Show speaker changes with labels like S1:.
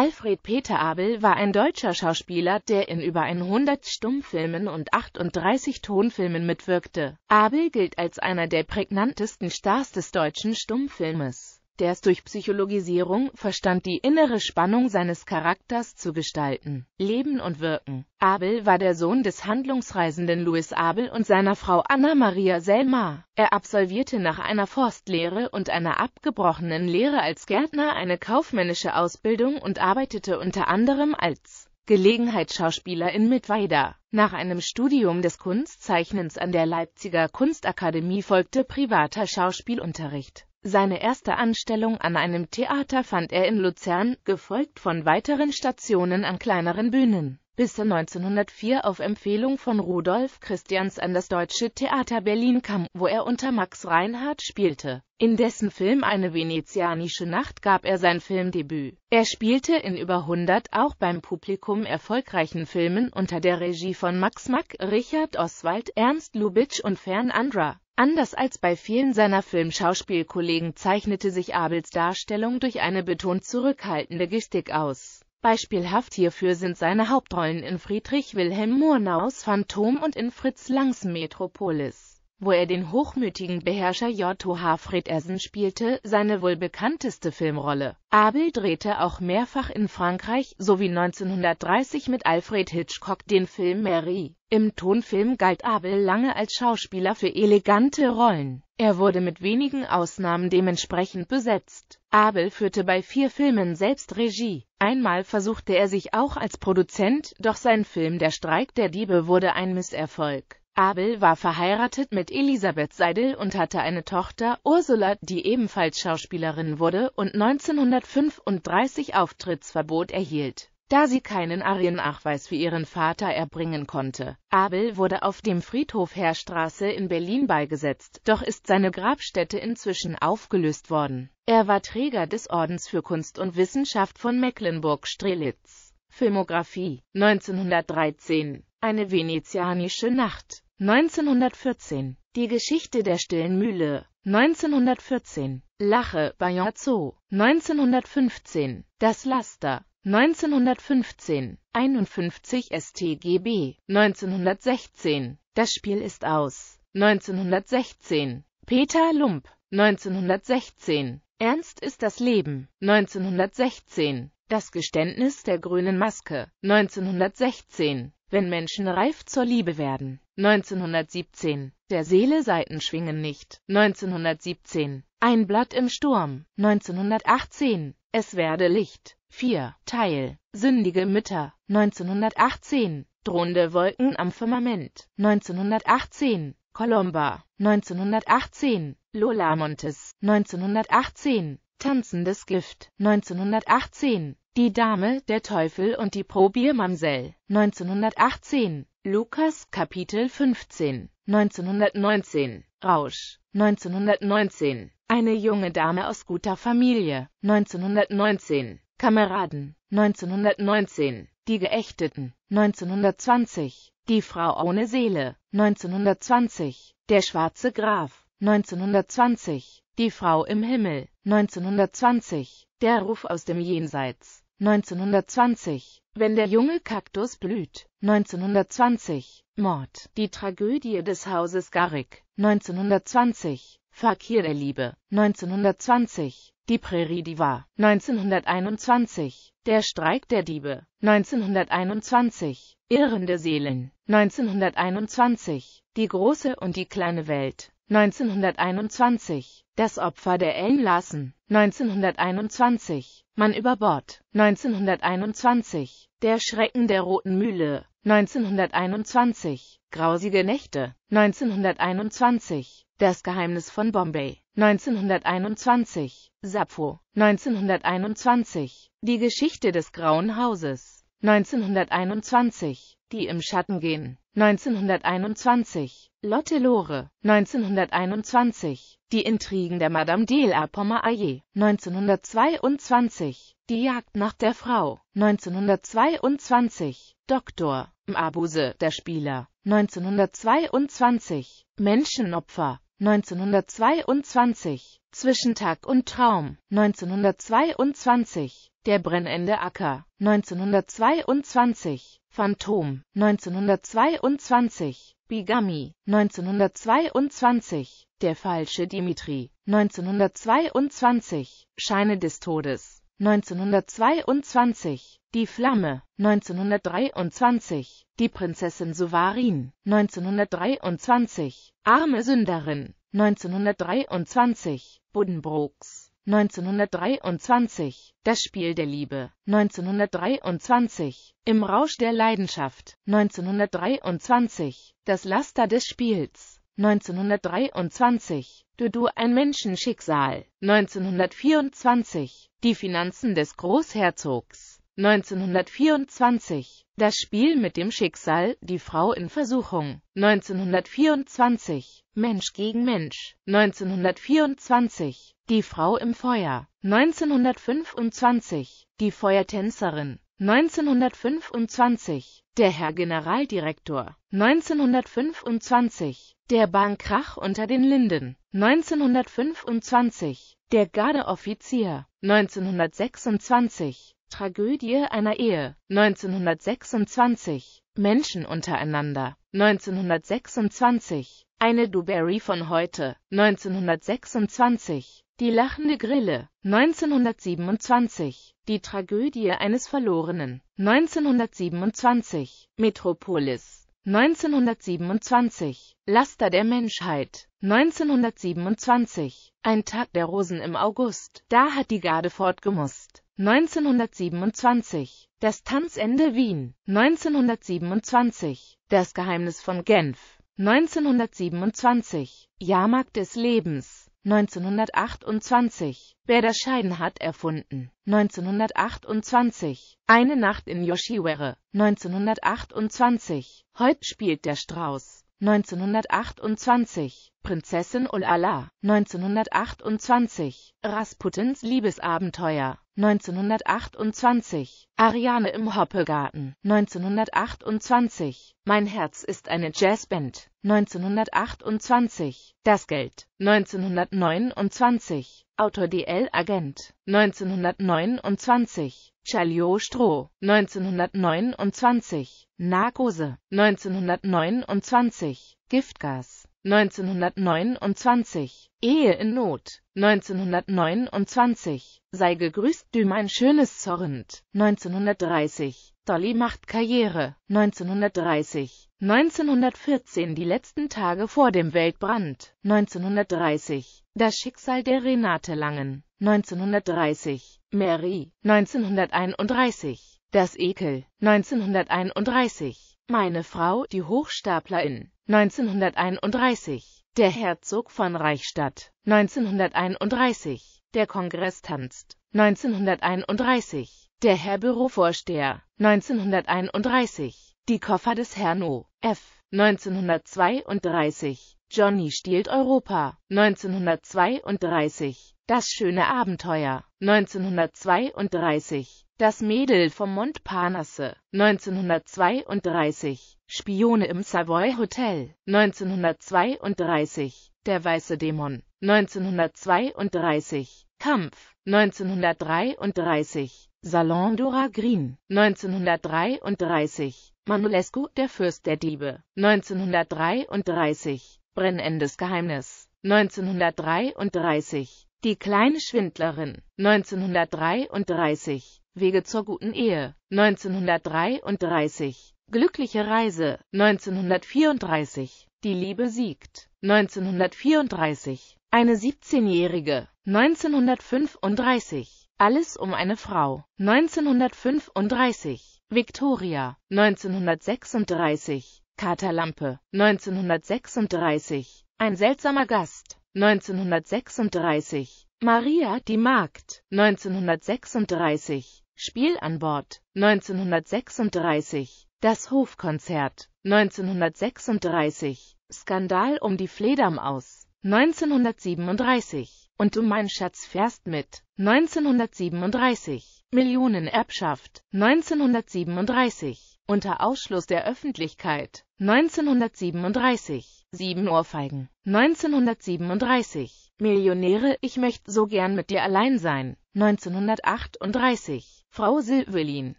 S1: Alfred Peter Abel war ein deutscher Schauspieler, der in über 100 Stummfilmen und 38 Tonfilmen mitwirkte. Abel gilt als einer der prägnantesten Stars des deutschen Stummfilmes der es durch Psychologisierung verstand, die innere Spannung seines Charakters zu gestalten, leben und wirken. Abel war der Sohn des handlungsreisenden Louis Abel und seiner Frau Anna Maria Selma. Er absolvierte nach einer Forstlehre und einer abgebrochenen Lehre als Gärtner eine kaufmännische Ausbildung und arbeitete unter anderem als Gelegenheitsschauspieler in Mittweida. Nach einem Studium des Kunstzeichnens an der Leipziger Kunstakademie folgte privater Schauspielunterricht. Seine erste Anstellung an einem Theater fand er in Luzern, gefolgt von weiteren Stationen an kleineren Bühnen bis er 1904 auf Empfehlung von Rudolf Christians an das Deutsche Theater Berlin kam, wo er unter Max Reinhardt spielte. In dessen Film Eine venezianische Nacht gab er sein Filmdebüt. Er spielte in über 100 auch beim Publikum erfolgreichen Filmen unter der Regie von Max Mack, Richard Oswald, Ernst Lubitsch und Fern Andra. Anders als bei vielen seiner Filmschauspielkollegen zeichnete sich Abels Darstellung durch eine betont zurückhaltende Gestik aus. Beispielhaft hierfür sind seine Hauptrollen in Friedrich Wilhelm Murnau's Phantom und in Fritz Langs Metropolis wo er den hochmütigen Beherrscher J.O. Hafred Essen spielte, seine wohl bekannteste Filmrolle. Abel drehte auch mehrfach in Frankreich sowie 1930 mit Alfred Hitchcock den Film Mary. Im Tonfilm galt Abel lange als Schauspieler für elegante Rollen. Er wurde mit wenigen Ausnahmen dementsprechend besetzt. Abel führte bei vier Filmen selbst Regie. Einmal versuchte er sich auch als Produzent, doch sein Film Der Streik der Diebe wurde ein Misserfolg. Abel war verheiratet mit Elisabeth Seidel und hatte eine Tochter, Ursula, die ebenfalls Schauspielerin wurde und 1935 Auftrittsverbot erhielt, da sie keinen Ariennachweis für ihren Vater erbringen konnte. Abel wurde auf dem Friedhof Heerstraße in Berlin beigesetzt, doch ist seine Grabstätte inzwischen aufgelöst worden. Er war Träger des Ordens für Kunst und Wissenschaft von Mecklenburg-Strelitz. Filmografie 1913 Eine venezianische Nacht 1914 Die Geschichte der stillen Mühle 1914 Lache bei Zoo 1915 Das Laster 1915 51 STGB 1916 Das Spiel ist aus 1916 Peter Lump 1916 Ernst ist das Leben 1916 Das Geständnis der grünen Maske 1916 wenn Menschen reif zur Liebe werden. 1917. Der Seele Seiten schwingen nicht. 1917. Ein Blatt im Sturm. 1918. Es werde Licht. 4. Teil. Sündige Mütter. 1918. Drohende Wolken am Firmament. 1918. Columba. 1918. Lola Montes. 1918. Tanzendes Gift. 1918. Die Dame, der Teufel und die Probiermamsell, 1918, Lukas, Kapitel 15, 1919, Rausch, 1919, eine junge Dame aus guter Familie, 1919, Kameraden, 1919, die Geächteten, 1920, die Frau ohne Seele, 1920, der schwarze Graf, 1920, die Frau im Himmel, 1920, der Ruf aus dem Jenseits, 1920 Wenn der junge Kaktus blüht 1920 Mord Die Tragödie des Hauses Garrick 1920 Fakir der Liebe 1920 Die Prärie Diva 1921 Der Streik der Diebe 1921 Irrende Seelen 1921 Die große und die kleine Welt 1921, das Opfer der Ellen Larsen, 1921, Mann über Bord, 1921, der Schrecken der Roten Mühle, 1921, grausige Nächte, 1921, das Geheimnis von Bombay, 1921, Sappho, 1921, die Geschichte des Grauen Hauses, 1921, die im Schatten gehen, 1921, Lotte Lore, 1921, Die Intrigen der Madame de la Pommeraye, 1922, Die Jagd nach der Frau, 1922, Doktor, Mabuse, der Spieler, 1922, Menschenopfer, 1922, Zwischentag und Traum, 1922, Der brennende Acker, 1922, Phantom, 1922, Bigami, 1922, Der falsche Dimitri, 1922, Scheine des Todes, 1922, Die Flamme, 1923, Die Prinzessin Souvarin, 1923, Arme Sünderin, 1923, Buddenbrooks, 1923, Das Spiel der Liebe, 1923, Im Rausch der Leidenschaft, 1923, Das Laster des Spiels, 1923, Du du ein Menschenschicksal, 1924, Die Finanzen des Großherzogs, 1924, Das Spiel mit dem Schicksal, Die Frau in Versuchung, 1924, Mensch gegen Mensch, 1924, Die Frau im Feuer, 1925, Die Feuertänzerin, 1925 der Herr Generaldirektor 1925 der Bahnkrach unter den Linden 1925 der Gardeoffizier 1926 Tragödie einer Ehe 1926 Menschen untereinander 1926 Eine Duberry von heute 1926 die lachende Grille 1927 Die Tragödie eines Verlorenen 1927 Metropolis 1927 Laster der Menschheit 1927 Ein Tag der Rosen im August Da hat die Garde fortgemusst 1927 Das Tanzende Wien 1927 Das Geheimnis von Genf 1927 Jahrmarkt des Lebens 1928. Wer das Scheiden hat erfunden. 1928. Eine Nacht in Yoshiwere. 1928. Heute spielt der Strauß 1928, Prinzessin Ulala, 1928, Rasputins Liebesabenteuer, 1928, Ariane im Hoppegarten, 1928, Mein Herz ist eine Jazzband, 1928, Das Geld, 1929, Autor DL Agent 1929 Chaliot Stroh 1929 Narkose 1929 Giftgas 1929 Ehe in Not 1929 Sei gegrüßt du mein schönes Zorrend 1930 Dolly macht Karriere 1930 1914 Die letzten Tage vor dem Weltbrand 1930 das Schicksal der Renate Langen, 1930, Mary, 1931, Das Ekel, 1931, Meine Frau, die Hochstaplerin, 1931, Der Herzog von Reichstadt, 1931, Der Kongress tanzt, 1931, Der Herr Bürovorsteher, 1931, Die Koffer des Herrn O.F., 1932, Johnny stiehlt Europa 1932. Das schöne Abenteuer 1932. Das Mädel vom Montparnasse 1932. Spione im Savoy Hotel 1932. Der weiße Dämon 1932. Kampf 1933. Salon Dora Green 1933. Manulescu, der Fürst der Diebe 1933. Brennendes Geheimnis 1933 Die kleine Schwindlerin 1933 Wege zur guten Ehe 1933 Glückliche Reise 1934 Die Liebe siegt 1934 Eine 17-Jährige 1935 Alles um eine Frau 1935 Victoria 1936 Katerlampe, 1936. Ein seltsamer Gast, 1936. Maria, die Magd, 1936. Spiel an Bord, 1936. Das Hofkonzert, 1936. Skandal um die Fledermaus, 1937. Und du mein Schatz fährst mit, 1937. Millionenerbschaft, 1937 unter Ausschluss der Öffentlichkeit. 1937 Sieben Ohrfeigen. 1937 Millionäre, ich möchte so gern mit dir allein sein. 1938 Frau Silvelin,